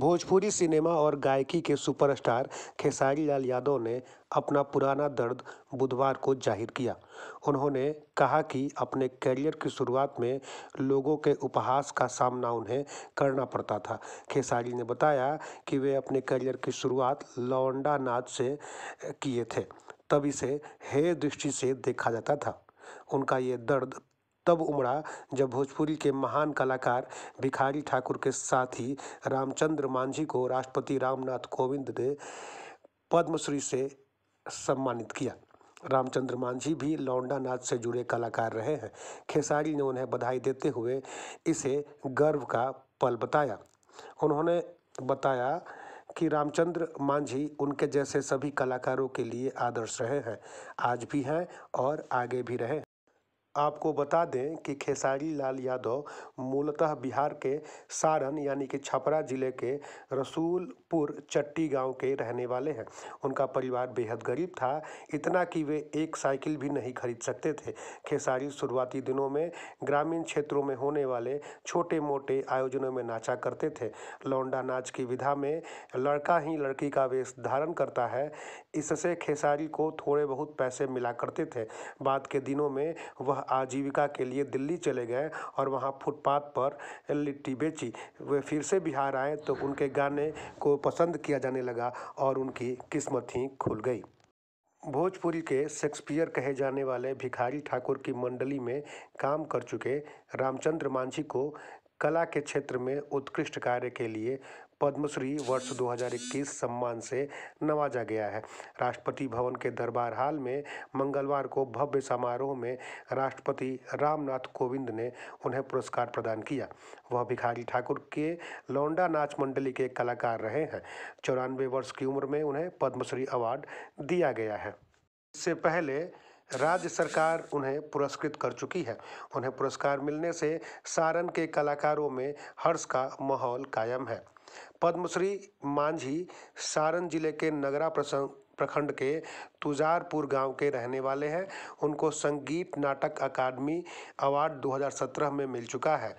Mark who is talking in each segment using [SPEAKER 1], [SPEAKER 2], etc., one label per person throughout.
[SPEAKER 1] Bhojpuri cinema और गायकी के सुपरस्टार खेसारी लाल यादव ने अपना पुराना दर्द बुधवार को जाहिर किया उन्होंने कहा कि अपने कैरियर की शुरुआत में लोगों के उपहास का सामना उन्हें करना पड़ता था खेसारी ने बताया कि वे अपने करियर की शुरुआत लौंडा नाच से किए थे तब इसे हे दृष्टि से देखा जाता था उनका ये दर्द तब उमड़ा जब भोजपुरी के महान कलाकार भिखारी ठाकुर के साथ ही रामचंद्र मांझी को राष्ट्रपति रामनाथ कोविंद ने पद्मश्री से सम्मानित किया रामचंद्र मांझी भी लौंडा नाच से जुड़े कलाकार रहे हैं खेसारी ने उन्हें बधाई देते हुए इसे गर्व का पल बताया उन्होंने बताया कि रामचंद्र मांझी उनके जैसे सभी कलाकारों के लिए आदर्श रहे हैं आज भी हैं और आगे भी रहे आपको बता दें कि खेसारी लाल यादव मूलतः बिहार के सारण यानी कि छपरा ज़िले के रसूलपुर चट्टी गांव के रहने वाले हैं उनका परिवार बेहद गरीब था इतना कि वे एक साइकिल भी नहीं खरीद सकते थे खेसारी शुरुआती दिनों में ग्रामीण क्षेत्रों में होने वाले छोटे मोटे आयोजनों में नाचा करते थे लौंडा नाच की विधा में लड़का ही लड़की का वेश धारण करता है इससे खेसारी को थोड़े बहुत पैसे मिला करते थे बाद के दिनों में वह आजीविका के लिए दिल्ली चले गए और वहाँ फुटपाथ पर लिट्टी बेची वे फिर से बिहार आए तो उनके गाने को पसंद किया जाने लगा और उनकी किस्मत ही खुल गई भोजपुरी के शेक्सपियर कहे जाने वाले भिखारी ठाकुर की मंडली में काम कर चुके रामचंद्र मांझी को कला के क्षेत्र में उत्कृष्ट कार्य के लिए पद्मश्री वर्ष 2021 सम्मान से नवाजा गया है राष्ट्रपति भवन के दरबार हाल में मंगलवार को भव्य समारोह में राष्ट्रपति रामनाथ कोविंद ने उन्हें पुरस्कार प्रदान किया वह भिखारी ठाकुर के लौंडा नाच मंडली के कलाकार रहे हैं चौरानवे वर्ष की उम्र में उन्हें पद्मश्री अवार्ड दिया गया है इससे पहले राज्य सरकार उन्हें पुरस्कृत कर चुकी है उन्हें पुरस्कार मिलने से सारण के कलाकारों में हर्ष का माहौल कायम है पद्मश्री मांझी सारण जिले के नगरा प्रखंड के तुजारपुर गांव के रहने वाले हैं उनको संगीत नाटक अकादमी अवार्ड 2017 में मिल चुका है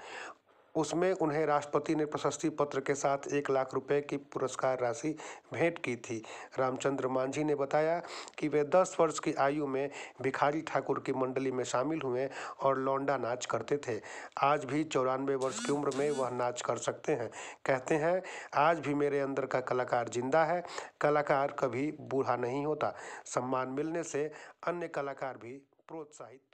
[SPEAKER 1] उसमें उन्हें राष्ट्रपति ने प्रशस्ति पत्र के साथ एक लाख रुपए की पुरस्कार राशि भेंट की थी रामचंद्र मांझी ने बताया कि वे दस वर्ष की आयु में भिखारी ठाकुर की मंडली में शामिल हुए और लौंडा नाच करते थे आज भी चौरानवे वर्ष की उम्र में वह नाच कर सकते हैं कहते हैं आज भी मेरे अंदर का कलाकार जिंदा है कलाकार कभी बूढ़ा नहीं होता सम्मान मिलने से अन्य कलाकार भी प्रोत्साहित